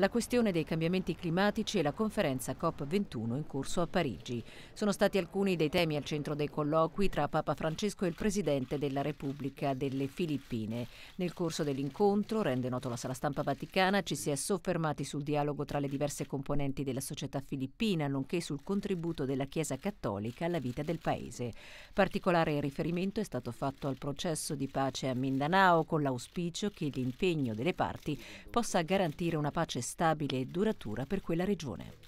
la questione dei cambiamenti climatici e la conferenza COP21 in corso a Parigi. Sono stati alcuni dei temi al centro dei colloqui tra Papa Francesco e il Presidente della Repubblica delle Filippine. Nel corso dell'incontro, rende noto la sala stampa vaticana, ci si è soffermati sul dialogo tra le diverse componenti della società filippina, nonché sul contributo della Chiesa Cattolica alla vita del Paese. Particolare riferimento è stato fatto al processo di pace a Mindanao con l'auspicio che l'impegno delle parti possa garantire una pace stabile e duratura per quella regione.